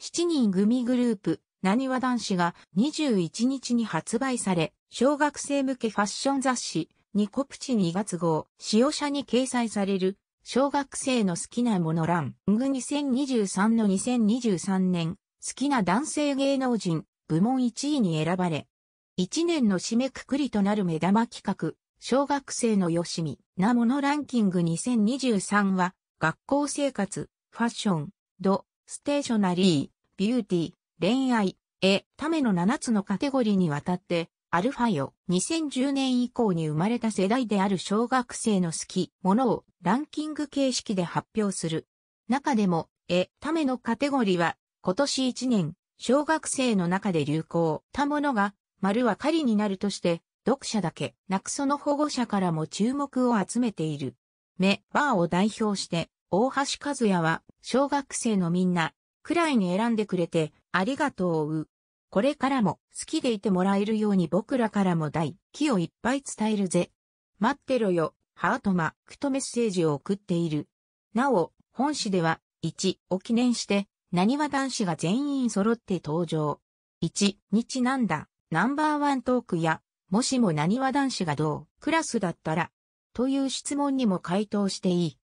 7人組グループ、なにわ男子が21日に発売され、小学生向けファッション雑誌、ニコプチ2月号、使用者に掲載される、小学生の好きなもの欄、ング2023の2023年、好きな男性芸能人、部門1位に選ばれ、1年の締めくくりとなる目玉企画、小学生のよしみなものランキング2023は、学校生活、ファッション、ド、ステーショナリー、ビューティー、恋愛、絵、ための7つのカテゴリーにわたって、アルファよ、2010年以降に生まれた世代である小学生の好き、ものをランキング形式で発表する。中でも、絵、ためのカテゴリーは、今年1年、小学生の中で流行たものが、丸は狩りになるとして、読者だけ、なくその保護者からも注目を集めている。目、バーを代表して、大橋和也は、小学生のみんな、くらいに選んでくれて、ありがとう。これからも好きでいてもらえるように僕らからも大気をいっぱい伝えるぜ。待ってろよ、ハートマックとメッセージを送っている。なお、本誌では、1を記念して、何は男子が全員揃って登場。1日なんだ、ナンバーワントークや、もしも何は男子がどう、クラスだったら、という質問にも回答していい。